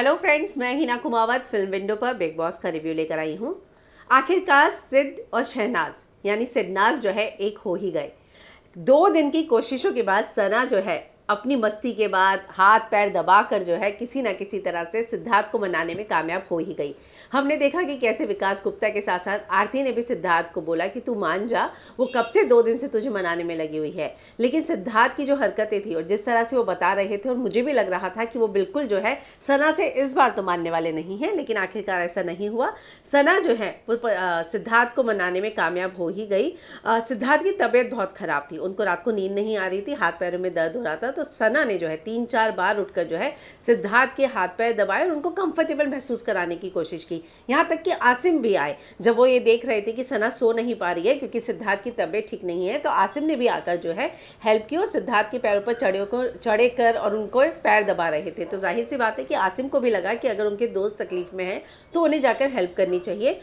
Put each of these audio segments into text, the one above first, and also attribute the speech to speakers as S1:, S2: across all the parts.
S1: hello friends मैं Hina Kumawat film window पर Bigg Boss का रिव्यू लेकर आई हूँ आखिरकार सिद और शहनाज यानी सिद्धनाज जो है एक हो ही गए दो दिन की कोशिशों के बाद सना जो है अपनी मस्ती के बाद हाथ पैर दबा कर जो है किसी ना किसी तरह से सिद्धार्थ को मनाने में कामयाब हो ही गई हमने देखा कि कैसे विकास गुप्ता के साथ साथ आरती ने भी सिद्धार्थ को बोला कि तू मान जा वो कब से दो दिन से तुझे मनाने में लगी हुई है लेकिन सिद्धार्थ की जो हरकतें थी और जिस तरह से वो बता रहे थे और मुझे भी लग रहा था कि वो बिल्कुल जो है सना से इस बार तो मानने वाले नहीं हैं लेकिन आखिरकार ऐसा नहीं हुआ सना जो है वो सिद्धार्थ को मनाने में कामयाब हो ही गई सिद्धार्थ की तबीयत बहुत ख़राब थी उनको रात को नींद नहीं आ रही थी हाथ पैरों में दर्द हो रहा था तो तो सना ने जो है तीन चार बार उठकर जो है सिद्धार्थ के हाथ पैर दबाए और उनको कंफर्टेबल महसूस कराने की कोशिश की यहाँ तक कि आसिम भी आए जब वो ये देख रहे थे कि सना सो नहीं पा रही है क्योंकि सिद्धार्थ की तबीयत ठीक नहीं है तो आसिम ने भी आकर जो है हेल्प की और सिद्धार्थ के पैरों पर चढ़े को चढ़े कर और उनको पैर दबा रहे थे तो जाहिर सी बात है कि आसिम को भी लगा कि अगर उनके दोस्त तकलीफ में है तो उन्हें जाकर हेल्प करनी चाहिए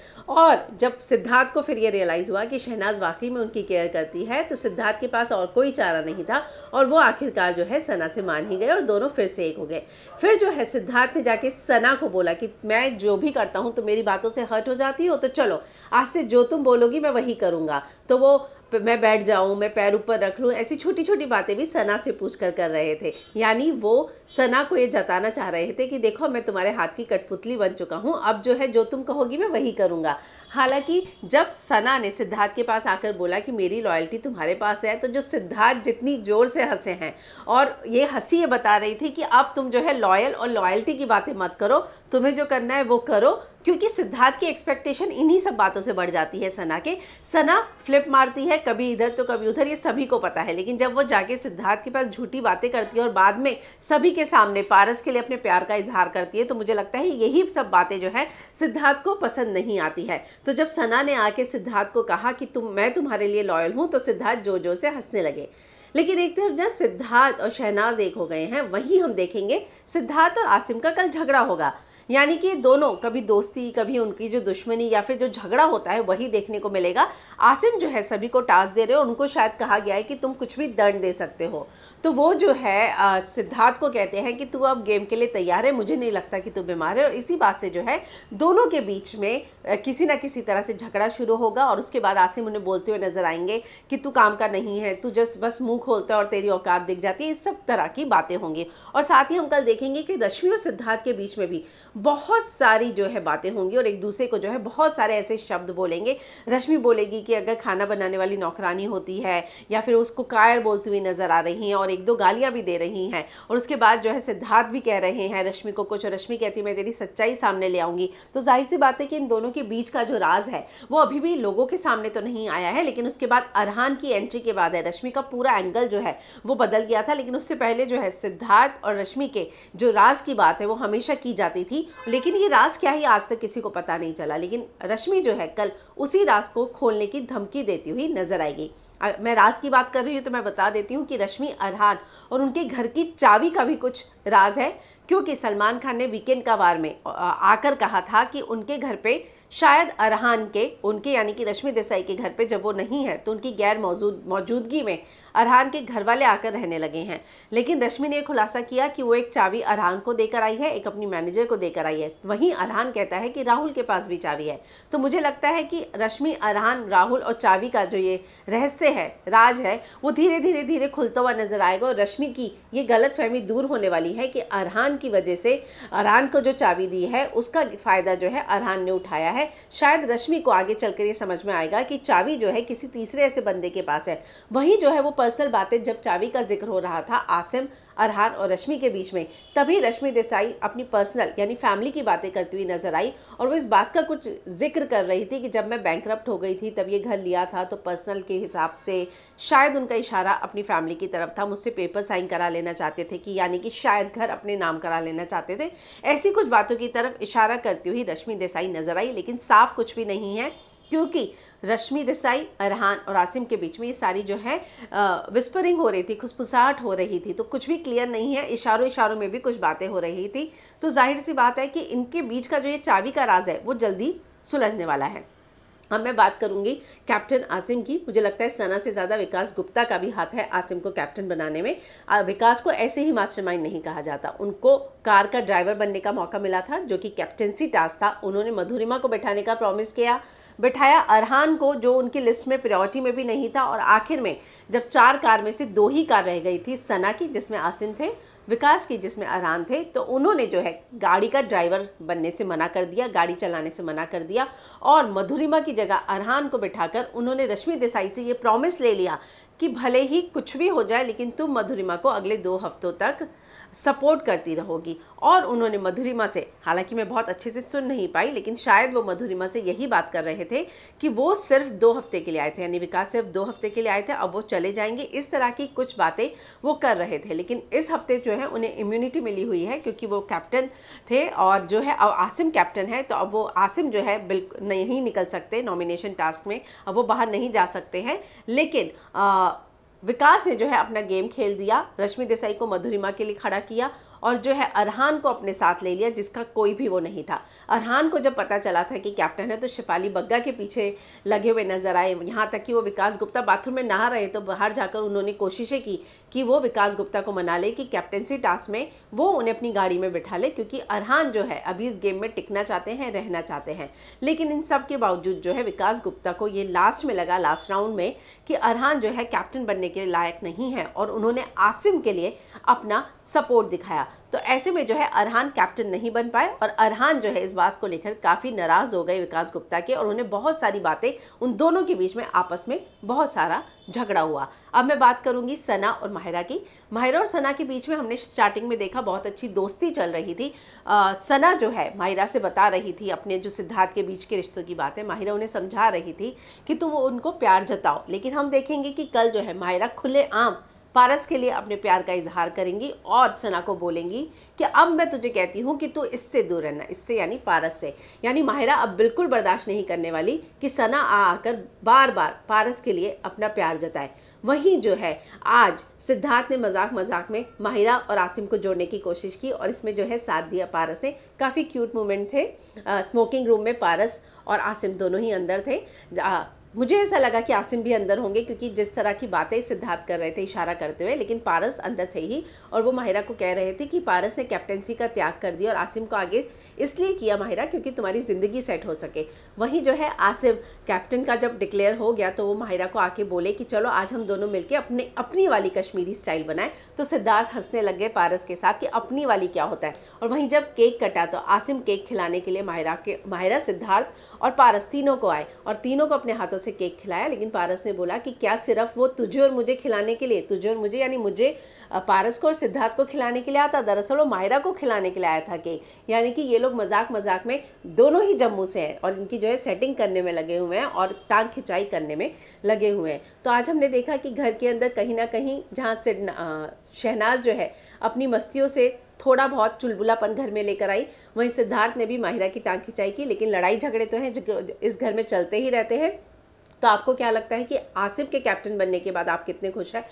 S1: और जब सिद्धार्थ को फिर ये रियलाइज़ हुआ कि शहनाज वाकई में उनकी केयर करती है तो सिद्धार्थ के पास और कोई चारा नहीं था और वो आखिरकार जो है सना से मान ही गए और दोनों फिर से एक हो गए फिर जो है सिद्धार्थ ने जाके सना को बोला कि मैं जो भी करता हूँ तो मेरी बातों से हर्ट हो जाती हो तो चलो आज से जो तुम बोलोगी मैं वही करूँगा तो वो मैं बैठ जाऊँ मैं पैर ऊपर रख लूँ ऐसी छोटी छोटी बातें भी सना से पूछ कर कर रहे थे यानी वो सना को ये जताना चाह रहे थे कि देखो मैं तुम्हारे हाथ की कठपुतली बन चुका हूँ अब जो है जो तुम कहोगी मैं वही करूँगा हालांकि जब सना ने सिद्धार्थ के पास आकर बोला कि मेरी लॉयल्टी तुम्हारे पास है तो जो सिद्धार्थ जितनी ज़ोर से हंसे हैं और ये हंसी ये बता रही थी कि अब तुम जो है लॉयल और लॉयल्टी की बातें मत करो तुम्हें जो करना है वो करो क्योंकि सिद्धार्थ की एक्सपेक्टेशन इन्हीं सब बातों से बढ़ जाती है सना के सना फ्लिप मारती है कभी इधर तो कभी उधर ये सभी को पता है लेकिन जब वो जाके सिद्धार्थ के पास झूठी बातें करती है और बाद में सभी के सामने पारस के लिए अपने प्यार का इजहार करती है तो मुझे लगता है यही सब बातें जो है सिद्धार्थ को पसंद नहीं आती है तो जब सना ने आके सिद्धार्थ को कहा कि तुम मैं तुम्हारे लिए लॉयल हूँ तो सिद्धार्थ जोर जोर से हंसने लगे लेकिन एक तरफ जब सिद्धार्थ और शहनाज एक हो गए हैं वहीं हम देखेंगे सिद्धार्थ और आसिम का कल झगड़ा होगा यानी कि दोनों कभी दोस्ती कभी उनकी जो दुश्मनी या फिर जो झगड़ा होता है वही देखने को मिलेगा आसिम जो है सभी को टास्क दे रहे हो उनको शायद कहा गया है कि तुम कुछ भी दंड दे सकते हो तो वो जो है सिद्धार्थ को कहते हैं कि तू अब गेम के लिए तैयार है मुझे नहीं लगता कि तू बीमार है और इसी बात से जो है दोनों के बीच में किसी ना किसी तरह से झगड़ा शुरू होगा और उसके बाद आसिम उन्हें बोलते हुए नजर आएंगे कि तू काम का नहीं है तू जस्ट बस मुंह खोलता है और तेरी औकात दिख जाती है इस सब तरह की बातें होंगी और साथ ही हम कल देखेंगे कि रश्मि और सिद्धार्थ के बीच में भी बहुत सारी जो है बातें होंगी और एक दूसरे को जो है बहुत सारे ऐसे शब्द बोलेंगे रश्मि बोलेगी कि अगर खाना बनाने वाली नौकरानी होती है या फिर उसको कायर बोलती हुई नज़र आ रही हैं और और एक दो गालियां भी दे रही हैं और उसके बाद जो है सिद्धार्थ भी कह रहे हैं रश्मि को कुछ और रश्मि कहती है मैं तेरी सच्चाई सामने ले आऊंगी तो जाहिर सी बात है कि इन दोनों के बीच का जो राज है वो अभी भी लोगों के सामने तो नहीं आया है लेकिन उसके बाद अरहान की एंट्री के बाद है रश्मि का पूरा एंगल जो है वो बदल गया था लेकिन उससे पहले जो है सिद्धार्थ और रश्मि के जो राज की बात है वो हमेशा की जाती थी लेकिन ये राज क्या है आज तक किसी को पता नहीं चला लेकिन रश्मि जो है कल उसी राज को खोलने की धमकी देती हुई नजर आएगी मैं राज की बात कर रही हूँ तो मैं बता देती हूँ कि रश्मि अरहान और उनके घर की चावी का भी कुछ राज है क्योंकि सलमान खान ने वीकेंड का वार में आकर कहा था कि उनके घर पे शायद अरहान के उनके यानी कि रश्मि देसाई के घर पे जब वो नहीं है तो उनकी गैर मौजूद मौजूदगी में अरहान के घर वाले आकर रहने लगे हैं लेकिन रश्मि ने खुलासा किया कि वो एक चाबी अरहान को देकर आई है एक अपनी मैनेजर को देकर आई है वहीं अरहान कहता है कि राहुल के पास भी चाबी है तो मुझे लगता है कि रश्मि अरहान राहुल और चाबी का जो ये रहस्य है राज है वो धीरे धीरे धीरे खुलता हुआ नजर आएगा और रश्मि की ये गलत दूर होने वाली है कि अरहान की वजह से अरहान को जो चाबी दी है उसका फ़ायदा जो है अरहान ने उठाया है है शायद रश्मि को आगे चलकर ये समझ में आएगा कि चावी जो है किसी तीसरे ऐसे बंदे के पास है वही जो है वो पर्सनल बातें जब चावी का जिक्र हो रहा था आसिम अरहान और रश्मि के बीच में तभी रश्मि देसाई अपनी पर्सनल यानी फैमिली की बातें करती हुई नजर आई और वो इस बात का कुछ जिक्र कर रही थी कि जब मैं बैंक हो गई थी तब ये घर लिया था तो पर्सनल के हिसाब से शायद उनका इशारा अपनी फैमिली की तरफ था मुझसे पेपर साइन करा लेना चाहते थे कि यानी कि शायद घर अपने नाम करा लेना चाहते थे ऐसी कुछ बातों की तरफ इशारा करती हुई रश्मि देसाई नजर आई लेकिन साफ कुछ भी नहीं है क्योंकि रश्मि देसाई अरहान और आसिम के बीच में ये सारी जो है विस्परिंग हो रही थी खुसफुसाहट हो रही थी तो कुछ भी क्लियर नहीं है इशारों इशारों में भी कुछ बातें हो रही थी तो जाहिर सी बात है कि इनके बीच का जो ये चाबी का राज है वो जल्दी सुलझने वाला है अब मैं बात करूंगी कैप्टन आसिम की मुझे लगता है सना से ज़्यादा विकास गुप्ता का भी हाथ है आसिम को कैप्टन बनाने में विकास को ऐसे ही मास्टरमाइंड नहीं कहा जाता उनको कार का ड्राइवर बनने का मौका मिला था जो कि कैप्टनसी टास्क था उन्होंने मधुरिमा को बैठाने का प्रॉमिस किया बिठाया अरहान को जो उनकी लिस्ट में प्रायोरिटी में भी नहीं था और आखिर में जब चार कार में से दो ही कार रह गई थी सना की जिसमें आसिन थे विकास की जिसमें अरहान थे तो उन्होंने जो है गाड़ी का ड्राइवर बनने से मना कर दिया गाड़ी चलाने से मना कर दिया और मधुरिमा की जगह अरहान को बिठाकर उन्होंने रश्मि देसाई से ये प्रॉमिस ले लिया कि भले ही कुछ भी हो जाए लेकिन तुम मधुरिमा को अगले दो हफ्तों तक सपोर्ट करती रहोगी और उन्होंने मधुरिमा से हालांकि मैं बहुत अच्छे से सुन नहीं पाई लेकिन शायद वो मधुरिमा से यही बात कर रहे थे कि वो सिर्फ दो हफ्ते के लिए आए थे यानी विकास सिर्फ दो हफ्ते के लिए आए थे अब वो चले जाएंगे इस तरह की कुछ बातें वो कर रहे थे लेकिन इस हफ्ते जो है उन्हें इम्यूनिटी मिली हुई है क्योंकि वो कैप्टन थे और जो है अब आसिम कैप्टन है तो अब वो आसिम जो है बिल्कुल नहीं निकल सकते नॉमिनेशन टास्क में अब वो बाहर नहीं जा सकते हैं लेकिन आ, विकास ने जो है अपना गेम खेल दिया रश्मि देसाई को मधुरिमा के लिए खड़ा किया और जो है अरहान को अपने साथ ले लिया जिसका कोई भी वो नहीं था अरहान को जब पता चला था कि कैप्टन है तो शिफाली बग्गा के पीछे लगे हुए नजर आए यहाँ तक कि वो विकास गुप्ता बाथरूम में नहा रहे तो बाहर जाकर उन्होंने कोशिशें की कि वो विकास गुप्ता को मना ले कि कैप्टनसी टास्क में वो उन्हें अपनी गाड़ी में बिठा ले क्योंकि अरहान जो है अभी इस गेम में टिकना चाहते हैं रहना चाहते हैं लेकिन इन सब के बावजूद जो है विकास गुप्ता को ये लास्ट में लगा लास्ट राउंड में कि अरहान जो है कैप्टन बनने के लायक नहीं है और उन्होंने आसिम के लिए अपना सपोर्ट दिखाया तो ऐसे में जो है अरहान कैप्टन नहीं बन पाए और अरहान जो है इस बात को लेकर काफ़ी नाराज़ हो गए विकास गुप्ता के और उन्हें बहुत सारी बातें उन दोनों के बीच में आपस में बहुत सारा झगड़ा हुआ अब मैं बात करूंगी सना और माहिरा की माहिरा और सना के बीच में हमने स्टार्टिंग में देखा बहुत अच्छी दोस्ती चल रही थी आ, सना जो है माहिरा से बता रही थी अपने जो सिद्धार्थ के बीच के रिश्तों की बात है माहिरा उन्हें समझा रही थी कि तुम उनको प्यार जताओ लेकिन हम देखेंगे कि कल जो है माहिरा खुले आम पारस के लिए अपने प्यार का इजहार करेंगी और सना को बोलेंगी कि अब मैं तुझे कहती हूँ कि तू इससे दूर रहना इससे यानी पारस से यानी माहिरा अब बिल्कुल बर्दाश्त नहीं करने वाली कि सना आ आकर बार बार पारस के लिए अपना प्यार जताए वहीं जो है आज सिद्धार्थ ने मजाक मजाक में माहिरा और आसिम को जोड़ने की कोशिश की और इसमें जो है साथ दिया पारस ने काफ़ी क्यूट मोमेंट थे आ, स्मोकिंग रूम में पारस और आसिम दोनों ही अंदर थे मुझे ऐसा लगा कि आसिम भी अंदर होंगे क्योंकि जिस तरह की बातें सिद्धार्थ कर रहे थे इशारा करते हुए लेकिन पारस अंदर थे ही और वो माहिरा को कह रहे थे कि पारस ने कैप्टनसी का त्याग कर दिया और आसिम को आगे इसलिए किया माहिरा क्योंकि तुम्हारी ज़िंदगी सेट हो सके वहीं जो है आसिम कैप्टन का जब डिक्लेयर हो गया तो वो माहिरा को आके बोले कि चलो आज हम दोनों मिलकर अपने अपनी वाली कश्मीरी स्टाइल बनाएं तो सिद्धार्थ हंसने लग गए पारस के साथ कि अपनी वाली क्या होता है और वहीं जब केक कटा तो आसिम केक खिलाने के लिए माहिरा के माहिरा सिद्धार्थ और पारस तीनों को आए और तीनों को अपने हाथों से उसे केक खिलाया लेकिन पारस ने बोला कि क्या सिर्फ वो तुझे और मुझे खिलाने के लिए तुझे और मुझे यानी मुझे पारस को और सिद्धार्थ को खिलाने के लिए आता दरअसल वो मायरा को खिलाने के लिए आया था केक यानी कि ये लोग मजाक मजाक में दोनों ही जम्मू से हैं और इनकी जो है सेटिंग करने में लगे हुए हैं और टांग खिंचाई करने में लगे हुए हैं तो आज हमने देखा कि घर के अंदर कहीं ना कहीं जहाँ से शहनाज जो है अपनी मस्तियों से थोड़ा बहुत चुलबुलापन घर में लेकर आई वहीं सिद्धार्थ ने भी माहिरा की टांग खिंचाई की लेकिन लड़ाई झगड़े तो हैं इस घर में चलते ही रहते हैं तो आपको क्या लगता है कि आसिफ के कैप्टन बनने के बाद आप कितने खुश हैं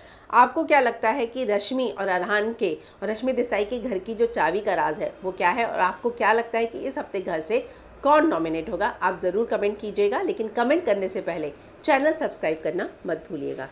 S1: आपको क्या लगता है कि रश्मि और अरहान के और रश्मि देसाई के घर की जो चाबी का राज है वो क्या है और आपको क्या लगता है कि इस हफ्ते घर से कौन नॉमिनेट होगा आप ज़रूर कमेंट कीजिएगा लेकिन कमेंट करने से पहले चैनल सब्सक्राइब करना मत भूलिएगा